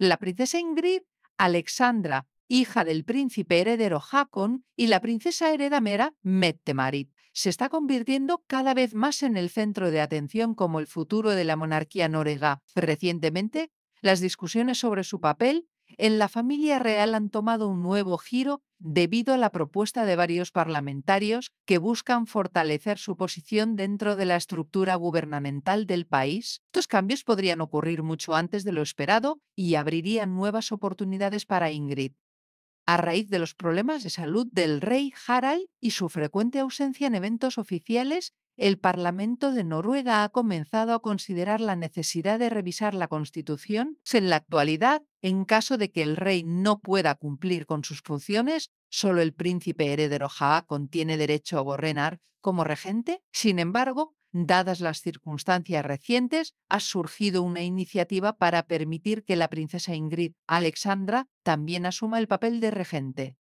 la princesa Ingrid, Alexandra, hija del príncipe heredero Hakon, y la princesa heredamera Mettemarit. Se está convirtiendo cada vez más en el centro de atención como el futuro de la monarquía noruega. Recientemente, las discusiones sobre su papel en la familia real han tomado un nuevo giro debido a la propuesta de varios parlamentarios que buscan fortalecer su posición dentro de la estructura gubernamental del país. Estos cambios podrían ocurrir mucho antes de lo esperado y abrirían nuevas oportunidades para Ingrid. A raíz de los problemas de salud del rey Harald y su frecuente ausencia en eventos oficiales el Parlamento de Noruega ha comenzado a considerar la necesidad de revisar la Constitución en la actualidad en caso de que el rey no pueda cumplir con sus funciones, solo el príncipe heredero Haakon tiene derecho a gobernar como regente. Sin embargo, dadas las circunstancias recientes, ha surgido una iniciativa para permitir que la princesa Ingrid Alexandra también asuma el papel de regente.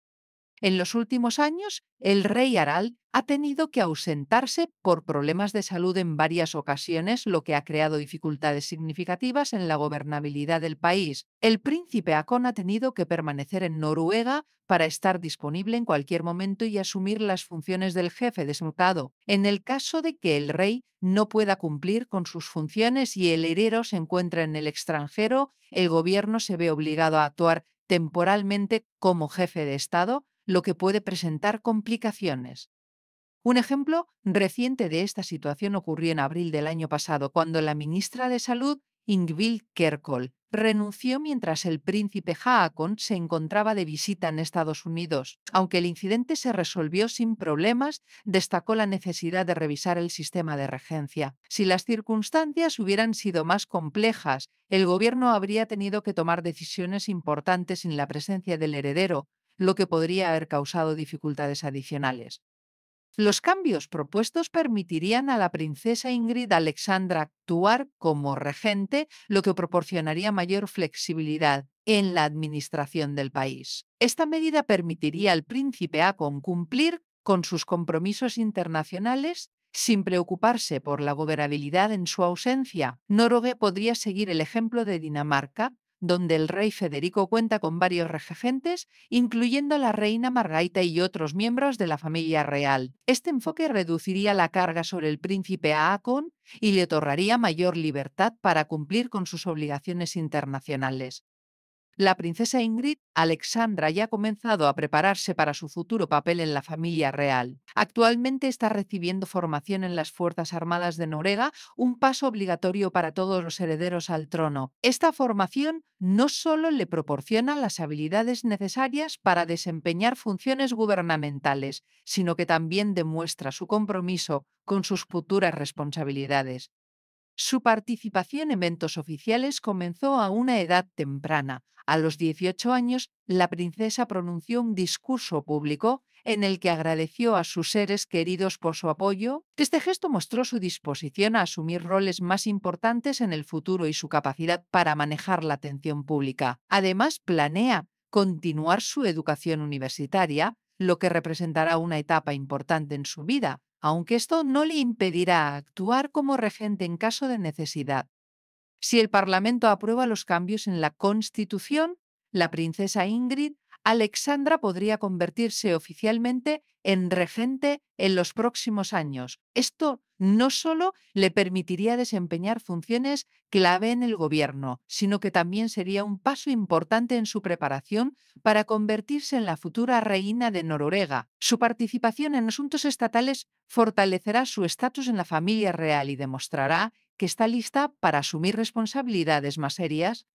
En los últimos años, el rey Harald ha tenido que ausentarse por problemas de salud en varias ocasiones, lo que ha creado dificultades significativas en la gobernabilidad del país. El príncipe Akon ha tenido que permanecer en Noruega para estar disponible en cualquier momento y asumir las funciones del jefe de Estado, en el caso de que el rey no pueda cumplir con sus funciones y el herero se encuentra en el extranjero, el gobierno se ve obligado a actuar temporalmente como jefe de Estado lo que puede presentar complicaciones. Un ejemplo reciente de esta situación ocurrió en abril del año pasado, cuando la ministra de Salud, Ingvild Kerkol, renunció mientras el príncipe Haakon se encontraba de visita en Estados Unidos. Aunque el incidente se resolvió sin problemas, destacó la necesidad de revisar el sistema de regencia. Si las circunstancias hubieran sido más complejas, el gobierno habría tenido que tomar decisiones importantes sin la presencia del heredero, lo que podría haber causado dificultades adicionales. Los cambios propuestos permitirían a la princesa Ingrid Alexandra actuar como regente, lo que proporcionaría mayor flexibilidad en la administración del país. Esta medida permitiría al príncipe Acon cumplir con sus compromisos internacionales sin preocuparse por la gobernabilidad en su ausencia. Noruega podría seguir el ejemplo de Dinamarca, donde el rey Federico cuenta con varios regentes, incluyendo la reina Margaita y otros miembros de la familia real. Este enfoque reduciría la carga sobre el príncipe Aacon y le otorgaría mayor libertad para cumplir con sus obligaciones internacionales. La princesa Ingrid, Alexandra, ya ha comenzado a prepararse para su futuro papel en la familia real. Actualmente está recibiendo formación en las Fuerzas Armadas de Noruega, un paso obligatorio para todos los herederos al trono. Esta formación no solo le proporciona las habilidades necesarias para desempeñar funciones gubernamentales, sino que también demuestra su compromiso con sus futuras responsabilidades. Su participación en eventos oficiales comenzó a una edad temprana. A los 18 años, la princesa pronunció un discurso público en el que agradeció a sus seres queridos por su apoyo. Este gesto mostró su disposición a asumir roles más importantes en el futuro y su capacidad para manejar la atención pública. Además, planea continuar su educación universitaria, lo que representará una etapa importante en su vida, aunque esto no le impedirá actuar como regente en caso de necesidad. Si el Parlamento aprueba los cambios en la Constitución, la princesa Ingrid Alexandra podría convertirse oficialmente en regente en los próximos años. Esto no solo le permitiría desempeñar funciones clave en el gobierno, sino que también sería un paso importante en su preparación para convertirse en la futura reina de Noruega. Su participación en asuntos estatales fortalecerá su estatus en la familia real y demostrará que está lista para asumir responsabilidades más serias.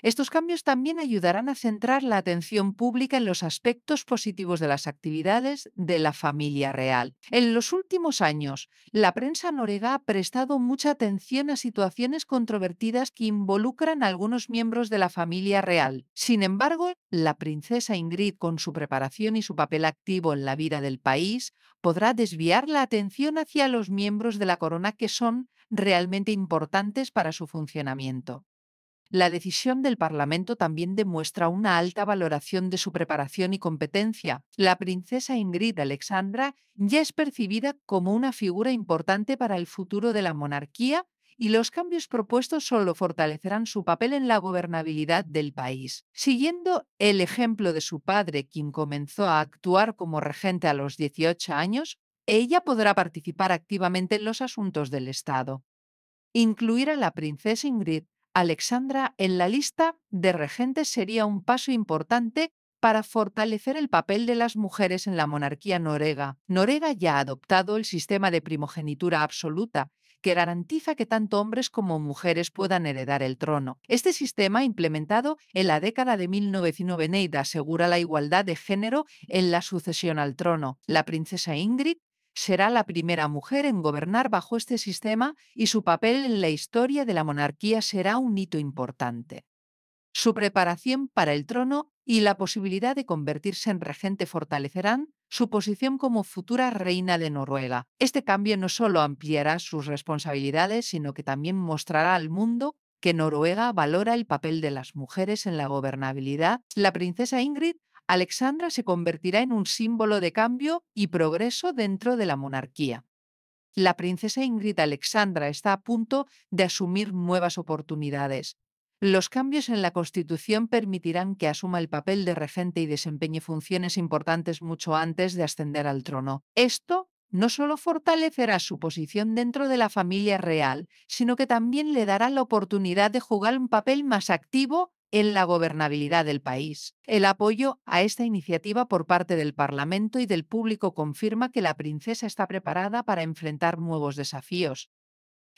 Estos cambios también ayudarán a centrar la atención pública en los aspectos positivos de las actividades de la familia real. En los últimos años, la prensa noruega ha prestado mucha atención a situaciones controvertidas que involucran a algunos miembros de la familia real. Sin embargo, la princesa Ingrid, con su preparación y su papel activo en la vida del país, podrá desviar la atención hacia los miembros de la corona que son realmente importantes para su funcionamiento. La decisión del Parlamento también demuestra una alta valoración de su preparación y competencia. La princesa Ingrid Alexandra ya es percibida como una figura importante para el futuro de la monarquía y los cambios propuestos solo fortalecerán su papel en la gobernabilidad del país. Siguiendo el ejemplo de su padre, quien comenzó a actuar como regente a los 18 años, ella podrá participar activamente en los asuntos del Estado. Incluir a la princesa Ingrid Alexandra en la lista de regentes sería un paso importante para fortalecer el papel de las mujeres en la monarquía noruega. Noruega ya ha adoptado el sistema de primogenitura absoluta, que garantiza que tanto hombres como mujeres puedan heredar el trono. Este sistema, implementado en la década de 1990, asegura la igualdad de género en la sucesión al trono. La princesa Ingrid será la primera mujer en gobernar bajo este sistema y su papel en la historia de la monarquía será un hito importante. Su preparación para el trono y la posibilidad de convertirse en regente fortalecerán su posición como futura reina de Noruega. Este cambio no solo ampliará sus responsabilidades, sino que también mostrará al mundo que Noruega valora el papel de las mujeres en la gobernabilidad. La princesa Ingrid Alexandra se convertirá en un símbolo de cambio y progreso dentro de la monarquía. La princesa Ingrid Alexandra está a punto de asumir nuevas oportunidades. Los cambios en la Constitución permitirán que asuma el papel de regente y desempeñe funciones importantes mucho antes de ascender al trono. Esto no solo fortalecerá su posición dentro de la familia real, sino que también le dará la oportunidad de jugar un papel más activo en la gobernabilidad del país. El apoyo a esta iniciativa por parte del Parlamento y del público confirma que la princesa está preparada para enfrentar nuevos desafíos.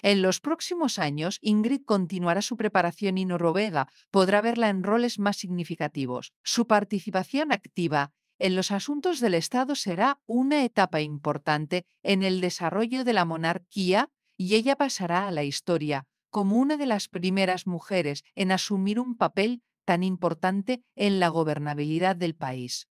En los próximos años, Ingrid continuará su preparación y Noruega podrá verla en roles más significativos. Su participación activa en los asuntos del Estado será una etapa importante en el desarrollo de la monarquía y ella pasará a la historia como una de las primeras mujeres en asumir un papel tan importante en la gobernabilidad del país.